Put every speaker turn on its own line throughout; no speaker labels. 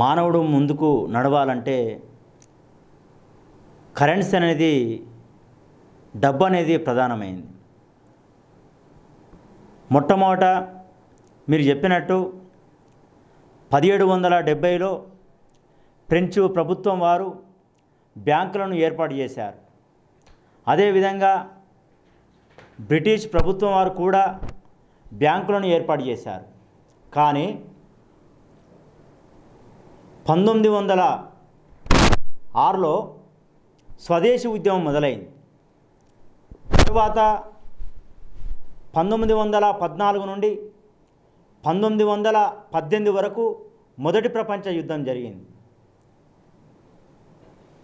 మానవుడు ముందుకు నడవాలంటే కరెన్సీ అనేది డబ్బు అనేది ప్రధానమైంది మొట్టమొదట మీరు చెప్పినట్టు పదిహేడు వందల డెబ్బైలో ఫ్రెంచ్ ప్రభుత్వం వారు బ్యాంకులను ఏర్పాటు చేశారు అదేవిధంగా బ్రిటిష్ ప్రభుత్వం వారు కూడా బ్యాంకులను ఏర్పాటు చేశారు కానీ పంతొమ్మిది వందల ఆరులో స్వదేశీ ఉద్యమం మొదలైంది తరువాత పంతొమ్మిది వందల పద్నాలుగు నుండి పంతొమ్మిది వందల పద్దెనిమిది వరకు మొదటి ప్రపంచ యుద్ధం జరిగింది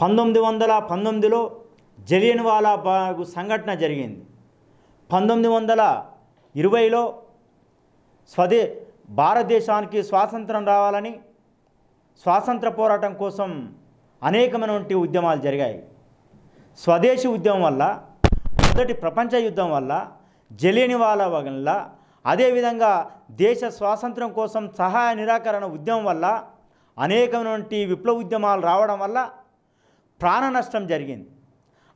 పంతొమ్మిది వందల పంతొమ్మిదిలో జలియన్వాలా బాగు సంఘటన జరిగింది పంతొమ్మిది వందల ఇరవైలో స్వదే భారతదేశానికి స్వాతంత్రం రావాలని స్వాతంత్ర పోరాటం కోసం అనేకమైనటువంటి ఉద్యమాలు జరిగాయి స్వదేశీ ఉద్యమం వల్ల మొదటి ప్రపంచ యుద్ధం వల్ల వాళ్ళ వల్ల అదేవిధంగా దేశ స్వాతంత్రం కోసం సహాయ నిరాకరణ ఉద్యమం వల్ల అనేకమైనటువంటి విప్లవ ఉద్యమాలు రావడం వల్ల ప్రాణ నష్టం జరిగింది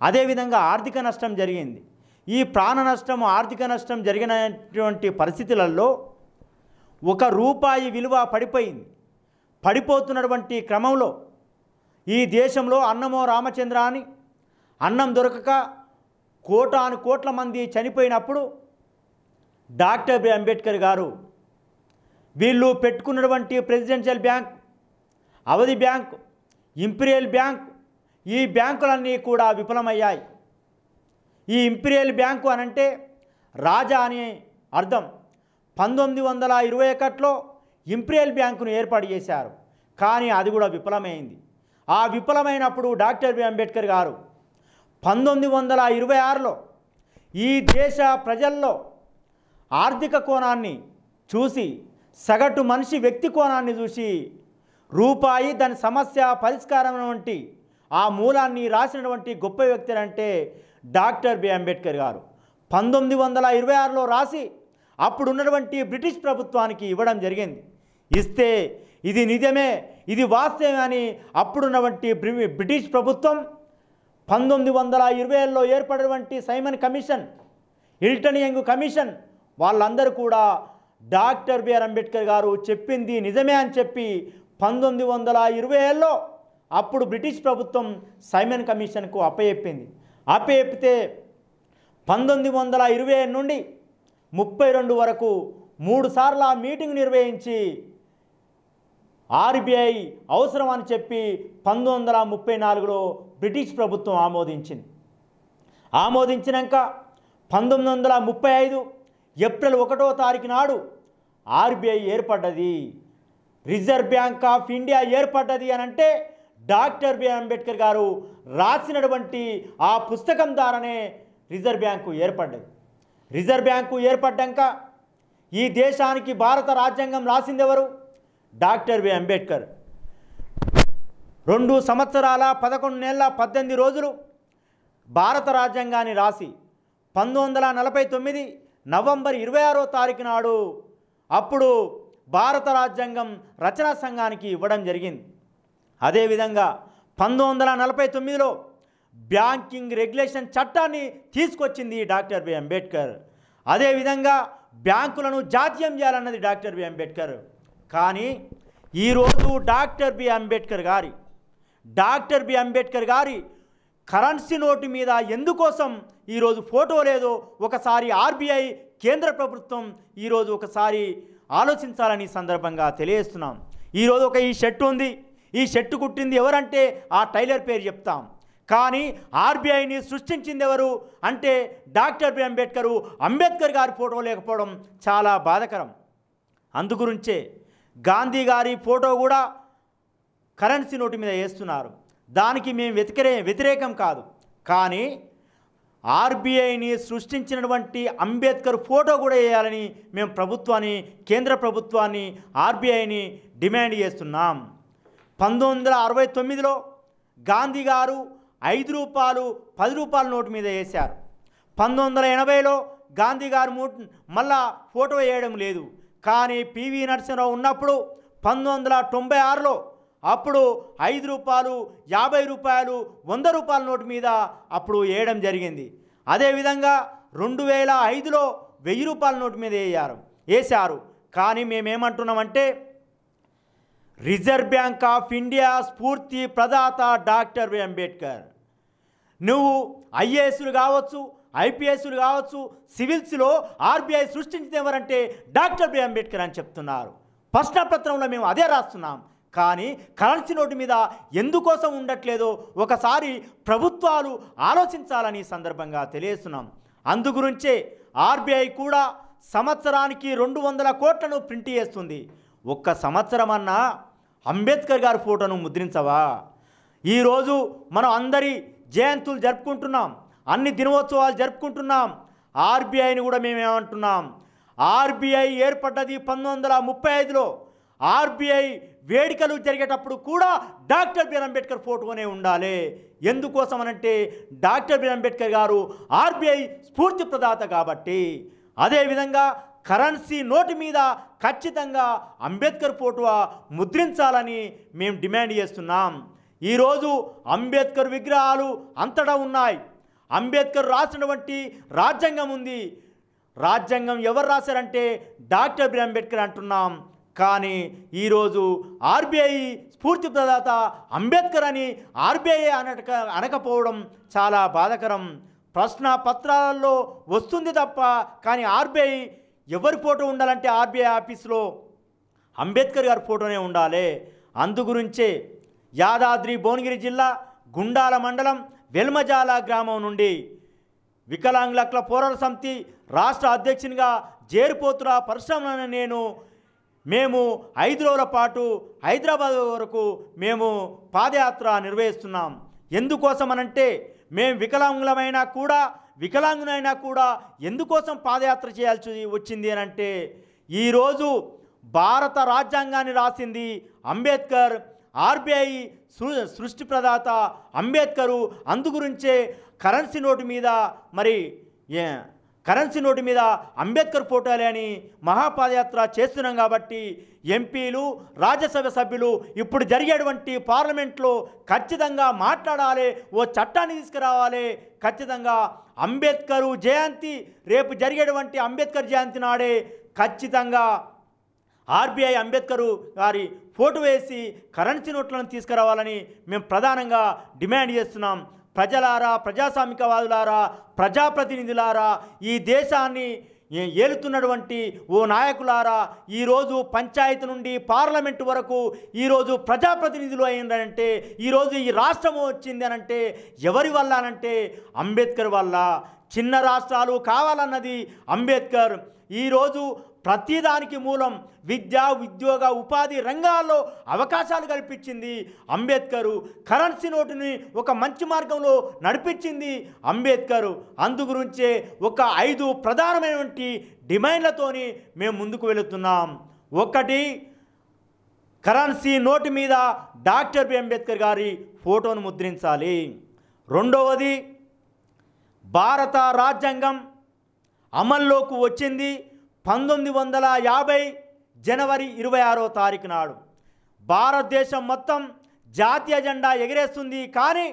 అదేవిధంగా ఆర్థిక నష్టం జరిగింది ఈ ప్రాణ నష్టం ఆర్థిక నష్టం జరిగినటువంటి పరిస్థితులలో ఒక రూపాయి విలువ పడిపోయింది పడిపోతున్నటువంటి క్రమంలో ఈ దేశంలో అన్నమో రామచంద్ర అని అన్నం దొరకక కోటాను కోట్ల మంది చనిపోయినప్పుడు డాక్టర్ బి అంబేద్కర్ గారు వీళ్ళు పెట్టుకున్నటువంటి ప్రెసిడెన్షియల్ బ్యాంక్ అవధి బ్యాంక్ ఇంపీరియల్ బ్యాంక్ ఈ బ్యాంకులన్నీ కూడా విఫలమయ్యాయి ఈ ఇంపీరియల్ బ్యాంకు అనంటే రాజా అని అర్థం పంతొమ్మిది వందల ఇరవై ఒకటిలో ఇంపీరియల్ బ్యాంకును ఏర్పాటు చేశారు కానీ అది కూడా విఫలమైంది ఆ విఫలమైనప్పుడు డాక్టర్ బి అంబేద్కర్ గారు పంతొమ్మిది వందల ఇరవై ఆరులో ఈ దేశ ప్రజల్లో ఆర్థిక కోణాన్ని చూసి సగటు మనిషి వ్యక్తి కోణాన్ని చూసి రూపాయి దాని సమస్య పరిష్కారం వంటి ఆ మూలాన్ని రాసినటువంటి గొప్ప వ్యక్తి అంటే డాక్టర్ బి అంబేద్కర్ గారు పంతొమ్మిది వందల ఇరవై ఆరులో రాసి అప్పుడు ఉన్నటువంటి బ్రిటిష్ ప్రభుత్వానికి ఇవ్వడం జరిగింది ఇస్తే ఇది నిజమే ఇది వాస్తవమే అని అప్పుడున్నటువంటి బ్రిటిష్ ప్రభుత్వం పంతొమ్మిది వందల ఇరవై ఏళ్ళలో ఏర్పడినటువంటి Simon commission Hilton Young commission వాళ్ళందరూ కూడా డాక్టర్ బిఆర్ అంబేద్కర్ గారు చెప్పింది నిజమే అని చెప్పి పంతొమ్మిది వందల ఇరవై ఏళ్ళలో అప్పుడు బ్రిటిష్ ప్రభుత్వం సైమన్ కమిషన్కు అప్పయెప్పింది అప్పయెప్పితే పంతొమ్మిది వందల ఇరవై నుండి ముప్పై రెండు వరకు మూడుసార్లు ఆ మీటింగ్ నిర్వహించి ఆర్బీఐ అవసరం అని చెప్పి పంతొమ్మిది వందల ముప్పై నాలుగులో బ్రిటిష్ ప్రభుత్వం ఆమోదించింది ఆమోదించినాక పంతొమ్మిది వందల ముప్పై ఐదు ఏప్రిల్ ఒకటో తారీఖు నాడు ఆర్బీఐ ఏర్పడ్డది రిజర్వ్ బ్యాంక్ ఆఫ్ ఇండియా ఏర్పడ్డది అని అంటే డాక్టర్ బి అంబేద్కర్ గారు రాసినటువంటి ఆ పుస్తకం ద్వారానే రిజర్వ్ బ్యాంకు ఏర్పడ్డది రిజర్వ్ బ్యాంకు ఏర్పడ్డాక ఈ దేశానికి భారత రాజ్యాంగం రాసిందెవరు డాక్టర్ బి అంబేద్కర్ రెండు సంవత్సరాల పదకొండు నెలల పద్దెనిమిది రోజులు భారత రాజ్యాంగాన్ని రాసి పంతొమ్మిది నలభై తొమ్మిది నవంబర్ ఇరవై ఆరో తారీఖు నాడు అప్పుడు భారత రాజ్యాంగం రచనా సంఘానికి ఇవ్వడం జరిగింది అదేవిధంగా పంతొమ్మిది వందల నలభై తొమ్మిదిలో బ్యాంకింగ్ రెగ్యులేషన్ చట్టాన్ని తీసుకొచ్చింది డాక్టర్ బి అంబేద్కర్ అదేవిధంగా బ్యాంకులను జాతీయం చేయాలన్నది డాక్టర్ బి అంబేద్కర్ కానీ ఈరోజు డాక్టర్ బి అంబేద్కర్ గారి డాక్టర్ బి అంబేద్కర్ గారి కరెన్సీ నోటు మీద ఎందుకోసం ఈరోజు ఫోటో లేదో ఒకసారి ఆర్బీఐ కేంద్ర ప్రభుత్వం ఈరోజు ఒకసారి ఆలోచించాలని సందర్భంగా తెలియజేస్తున్నాం ఈరోజు ఒక ఈ షర్టు ఉంది ఈ షర్టు కుట్టింది ఎవరంటే ఆ టైలర్ పేరు చెప్తాం కానీ ఆర్బీఐని సృష్టించింది ఎవరు అంటే డాక్టర్ బి అంబేద్కర్ అంబేద్కర్ గారి ఫోటో లేకపోవడం చాలా బాధకరం అందుగురించే గాంధీ గారి ఫోటో కూడా కరెన్సీ నోటు మీద వేస్తున్నారు దానికి మేము వ్యతిరే వ్యతిరేకం కాదు కానీ ఆర్బీఐని సృష్టించినటువంటి అంబేద్కర్ ఫోటో కూడా వేయాలని మేము ప్రభుత్వాన్ని కేంద్ర ప్రభుత్వాన్ని ఆర్బీఐని డిమాండ్ చేస్తున్నాం పంతొమ్మిది వందల అరవై తొమ్మిదిలో గాంధీ గారు ఐదు రూపాయలు పది రూపాయల నోటు మీద వేశారు పంతొమ్మిది వందల ఎనభైలో గాంధీ గారు మళ్ళా ఫోటో వేయడం లేదు కానీ పివి నరసింహరావు ఉన్నప్పుడు పంతొమ్మిది వందల తొంభై ఆరులో అప్పుడు ఐదు రూపాయలు యాభై రూపాయలు వంద రూపాయల నోటు మీద అప్పుడు వేయడం జరిగింది అదేవిధంగా రెండు వేల ఐదులో వెయ్యి రూపాయల నోటు మీద వేయారు వేశారు కానీ మేమేమంటున్నామంటే రిజర్వ్ బ్యాంక్ ఆఫ్ ఇండియా స్ఫూర్తి ప్రదాత డాక్టర్ అంబేద్కర్ నువ్వు ఐఏఎస్లు కావచ్చు ఐపీఎస్లు కావచ్చు సివిల్స్లో ఆర్బీఐ సృష్టించిన ఎవరంటే డాక్టర్ బి అంబేద్కర్ అని చెప్తున్నారు ప్రశ్నపత్రంలో మేము అదే రాస్తున్నాం కానీ కరెన్సీ నోటు మీద ఎందుకోసం ఉండట్లేదో ఒకసారి ప్రభుత్వాలు ఆలోచించాలని సందర్భంగా తెలియస్తున్నాం అందుగురించే ఆర్బీఐ కూడా సంవత్సరానికి రెండు వందల కోట్లను ప్రింట్ చేస్తుంది ఒక్క సంవత్సరం అన్నా అంబేద్కర్ గారి ఫోటోను ముద్రించవా ఈరోజు మనం అందరి జయంతులు జరుపుకుంటున్నాం అన్ని దినోత్సవాలు జరుపుకుంటున్నాం ఆర్బీఐని కూడా ఏమంటున్నాం ఆర్బీఐ ఏర్పడ్డది పంతొమ్మిది వందల ముప్పై ఐదులో ఆర్బీఐ వేడుకలు జరిగేటప్పుడు కూడా డాక్టర్ బిఆర్ అంబేద్కర్ ఫోటోనే ఉండాలి ఎందుకోసం అనంటే డాక్టర్ బిఆర్ అంబేద్కర్ గారు ఆర్బీఐ స్ఫూర్తి ప్రదాత కాబట్టి అదేవిధంగా కరెన్సీ నోటు మీద ఖచ్చితంగా అంబేద్కర్ ఫోటో ముద్రించాలని మేము డిమాండ్ చేస్తున్నాం ఈరోజు అంబేద్కర్ విగ్రహాలు అంతటా ఉన్నాయి అంబేద్కర్ రాసినటువంటి రాజ్యాంగం ఉంది రాజ్యాంగం ఎవరు రాశారంటే డాక్టర్ బి అంబేద్కర్ అంటున్నాం కానీ ఈరోజు ఆర్బీఐ స్ఫూర్తి ప్రదాత అంబేద్కర్ అని ఆర్బీఐ అనక అనకపోవడం చాలా బాధకరం ప్రశ్న పత్రాలలో వస్తుంది తప్ప కానీ ఆర్బీఐ ఎవరి ఫోటో ఉండాలంటే ఆర్బీఐ ఆఫీస్లో అంబేద్కర్ గారి ఫోటోనే ఉండాలి అందు గురించే యాదాద్రి భువనగిరి జిల్లా గుండాల మండలం వెల్మజాల గ్రామం నుండి వికలాంగుల పోరాట సమితి రాష్ట్ర అధ్యక్షునిగా చేరిపోతున్న పరిశ్రమలను నేను మేము ఐదు రోజుల పాటు హైదరాబాద్ వరకు మేము పాదయాత్ర నిర్వహిస్తున్నాం ఎందుకోసం అనంటే మేము వికలాంగులమైనా కూడా వికలాంగునైనా కూడా ఎందుకోసం పాదయాత్ర చేయాల్సి వచ్చింది అని అంటే ఈరోజు భారత రాజ్యాంగాన్ని రాసింది అంబేద్కర్ ఆర్బీఐ సృష్టి ప్రదాత అంబేద్కరు అందుగురించే కరెన్సీ నోటు మీద మరి కరెన్సీ నోటు మీద అంబేద్కర్ ఫోటోలే అని మహాపాదయాత్ర చేస్తున్నాం కాబట్టి ఎంపీలు రాజ్యసభ సభ్యులు ఇప్పుడు జరిగేటువంటి పార్లమెంట్లో ఖచ్చితంగా మాట్లాడాలి ఓ చట్టాన్ని తీసుకురావాలి ఖచ్చితంగా అంబేద్కరు జయంతి రేపు జరిగేటువంటి అంబేద్కర్ జయంతి నాడే ఖచ్చితంగా ఆర్బీఐ అంబేద్కర్ గారి ఫోటో వేసి కరెన్సీ నోట్లను తీసుకురావాలని మేము ప్రధానంగా డిమాండ్ చేస్తున్నాం ప్రజలారా ప్రజాస్వామికవాదులారా ప్రజాప్రతినిధులారా ఈ దేశాన్ని ఏలుతున్నటువంటి ఓ నాయకులారా ఈరోజు పంచాయతీ నుండి పార్లమెంటు వరకు ఈరోజు ప్రజాప్రతినిధులు అయిందనంటే ఈరోజు ఈ రాష్ట్రం వచ్చింది అనంటే ఎవరి వల్ల అనంటే అంబేద్కర్ వల్ల చిన్న రాష్ట్రాలు కావాలన్నది అంబేద్కర్ ఈరోజు ప్రతిదానికి మూలం విద్య ఉద్యోగ ఉపాధి రంగాల్లో అవకాశాలు కల్పించింది అంబేద్కరు కరెన్సీ నోటుని ఒక మంచి మార్గంలో నడిపించింది అంబేద్కరు అందుగురించే ఒక ఐదు ప్రధానమైనటువంటి డిమాండ్లతోని మేము ముందుకు వెళుతున్నాం ఒకటి కరెన్సీ నోటు మీద డాక్టర్ బి అంబేద్కర్ గారి ఫోటోను ముద్రించాలి రెండవది భారత రాజ్యాంగం అమల్లోకి వచ్చింది పంతొమ్మిది వందల యాభై జనవరి ఇరవై ఆరో తారీఖు నాడు భారతదేశం మొత్తం జాతీయ జెండా ఎగిరేస్తుంది కానీ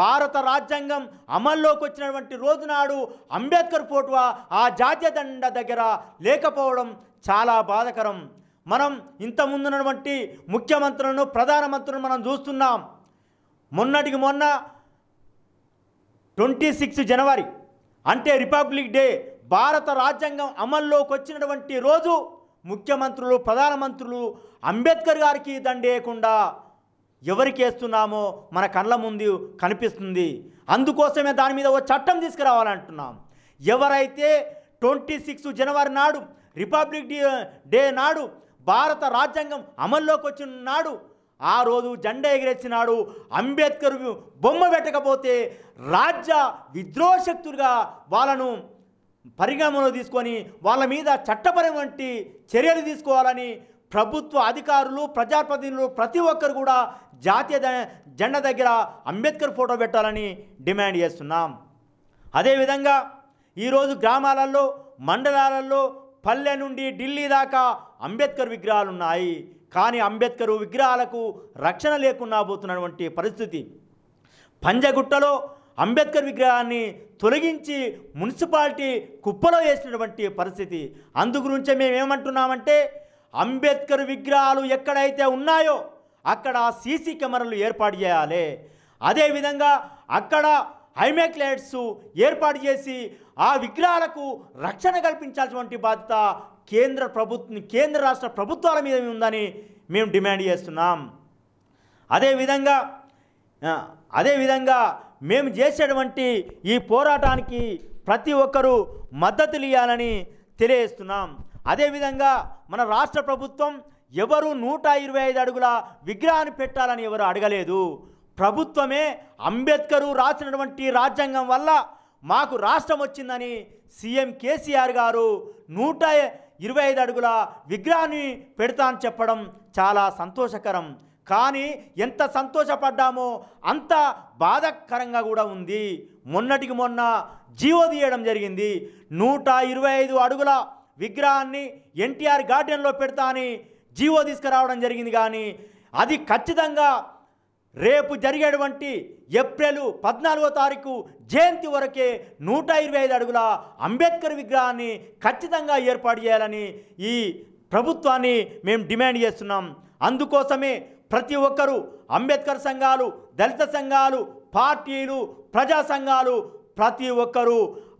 భారత రాజ్యాంగం అమల్లోకి వచ్చినటువంటి రోజునాడు అంబేద్కర్ ఫోటో ఆ జాతీయ జెండా దగ్గర లేకపోవడం చాలా బాధకరం మనం ఇంతముందున్నటువంటి ముఖ్యమంత్రులను ప్రధానమంత్రులను మనం చూస్తున్నాం మొన్నటికి మొన్న ట్వంటీ సిక్స్ జనవరి అంటే రిపబ్లిక్ డే భారత రాజ్యాంగం అమల్లోకి వచ్చినటువంటి రోజు ముఖ్యమంత్రులు ప్రధానమంత్రులు అంబేద్కర్ గారికి దండేయకుండా ఎవరికి వేస్తున్నామో మన కళ్ళ ముందు కనిపిస్తుంది అందుకోసమే దాని మీద ఓ చట్టం తీసుకురావాలంటున్నాం ఎవరైతే ట్వంటీ సిక్స్ జనవరి నాడు రిపబ్లిక్ డే నాడు భారత రాజ్యాంగం అమల్లోకి వచ్చిన నాడు ఆ రోజు జెండా ఎగిరేసినాడు అంబేద్కర్ బొమ్మ పెట్టకపోతే రాజ్య విద్రోహ శక్తులుగా వాళ్ళను పరిగణనలో తీసుకొని వాళ్ళ మీద చట్టపరమంటి చర్యలు తీసుకోవాలని ప్రభుత్వ అధికారులు ప్రజాప్రతినిధులు ప్రతి ఒక్కరు కూడా జాతీయ జెండా దగ్గర అంబేద్కర్ ఫోటో పెట్టాలని డిమాండ్ చేస్తున్నాం అదేవిధంగా ఈరోజు గ్రామాలలో మండలాలలో పల్లె నుండి ఢిల్లీ దాకా అంబేద్కర్ విగ్రహాలు ఉన్నాయి కానీ అంబేద్కర్ విగ్రహాలకు రక్షణ లేకుండా పోతున్నటువంటి పరిస్థితి పంజగుట్టలో అంబేద్కర్ విగ్రహాన్ని తొలగించి మున్సిపాలిటీ కుప్పలో వేసినటువంటి పరిస్థితి అందుగురించే మేమేమంటున్నామంటే అంబేద్కర్ విగ్రహాలు ఎక్కడైతే ఉన్నాయో అక్కడ సీసీ కెమెరాలు ఏర్పాటు చేయాలి అదేవిధంగా అక్కడ హైమేక్ లైట్స్ ఏర్పాటు చేసి ఆ విగ్రహాలకు రక్షణ కల్పించాల్సినటువంటి బాధ్యత కేంద్ర ప్రభుత్వం కేంద్ర రాష్ట్ర ప్రభుత్వాల మీద ఉందని మేము డిమాండ్ చేస్తున్నాం అదేవిధంగా అదేవిధంగా మేము చేసేటువంటి ఈ పోరాటానికి ప్రతి ఒక్కరూ ఇవ్వాలని తెలియజేస్తున్నాం అదేవిధంగా మన రాష్ట్ర ప్రభుత్వం ఎవరు నూట ఇరవై ఐదు అడుగుల విగ్రహాన్ని పెట్టాలని ఎవరు అడగలేదు ప్రభుత్వమే అంబేద్కరు రాసినటువంటి రాజ్యాంగం వల్ల మాకు రాష్ట్రం వచ్చిందని సీఎం కేసీఆర్ గారు నూట ఇరవై ఐదు అడుగుల విగ్రహాన్ని పెడతా అని చెప్పడం చాలా సంతోషకరం కానీ ఎంత సంతోషపడ్డామో అంత బాధాకరంగా కూడా ఉంది మొన్నటికి మొన్న జీవో తీయడం జరిగింది నూట ఇరవై ఐదు అడుగుల విగ్రహాన్ని ఎన్టీఆర్ గార్డెన్లో పెడతా అని జీవో తీసుకురావడం జరిగింది కానీ అది ఖచ్చితంగా రేపు జరిగేటువంటి ఏప్రిల్ పద్నాలుగో తారీఖు జయంతి వరకే నూట ఇరవై ఐదు అడుగుల అంబేద్కర్ విగ్రహాన్ని ఖచ్చితంగా ఏర్పాటు చేయాలని ఈ ప్రభుత్వాన్ని మేము డిమాండ్ చేస్తున్నాం అందుకోసమే ప్రతి ఒక్కరూ అంబేద్కర్ సంఘాలు దళిత సంఘాలు పార్టీలు ప్రజా సంఘాలు ప్రతి ఒక్కరూ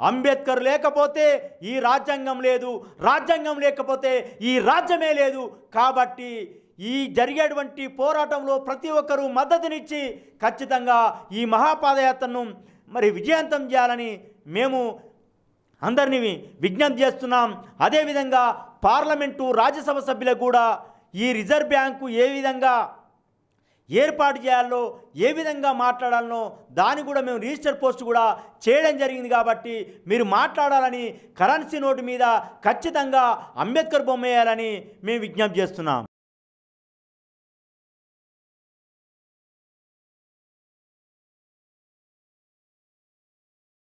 అంబేద్కర్ లేకపోతే ఈ రాజ్యాంగం లేదు రాజ్యాంగం లేకపోతే ఈ రాజ్యమే లేదు కాబట్టి ఈ జరిగేటువంటి పోరాటంలో ప్రతి ఒక్కరూ మద్దతునిచ్చి ఖచ్చితంగా ఈ మహాపాదయాత్రను మరి విజయవంతం చేయాలని మేము అందరినీ విజ్ఞప్తి చేస్తున్నాం అదేవిధంగా పార్లమెంటు రాజ్యసభ సభ్యులకు కూడా ఈ రిజర్వ్ బ్యాంకు ఏ విధంగా ఏర్పాటు చేయాలో ఏ విధంగా మాట్లాడాలనో దాన్ని కూడా మేము రిజిస్టర్ పోస్ట్ కూడా చేయడం జరిగింది కాబట్టి మీరు మాట్లాడాలని కరెన్సీ నోటు మీద ఖచ్చితంగా అంబేద్కర్ బొమ్మ వేయాలని మేము విజ్ఞప్తి చేస్తున్నాం